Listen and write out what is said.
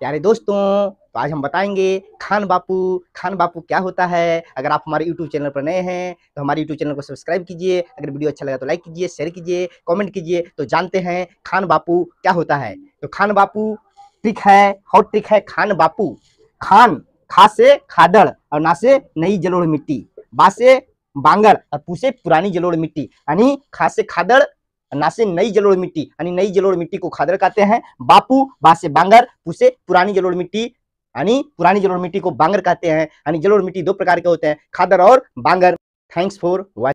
प्यारे दोस्तों तो आज हम बताएंगे खान बापू खान बापू क्या होता है अगर आप हमारे यूट्यूब चैनल पर नए हैं तो हमारे यूट्यूब चैनल को सब्सक्राइब कीजिए अगर वीडियो अच्छा लगा तो लाइक कीजिए शेयर कीजिए कमेंट कीजिए तो जानते हैं खान बापू क्या होता है तो खान बापू ट्रिक है हॉट ट्रिक है खान बापू खान खा से खादड़ और ना से नई जलोड़ मिट्टी बा से और पूसे पुरानी जलोड़ मिट्टी यानी खा से खादड़ नासे नई जलोड़ मिट्टी यानी नई जलोड़ मिट्टी को खादर कहते हैं बापू बासे बांगर पुसे पुरानी जलोड़ मिट्टी यानी पुरानी जलोड़ मिट्टी को बांगर कहते हैं यानी जलोड़ मिट्टी दो प्रकार के होते हैं खादर और बांगर थैंक्स फॉर वॉच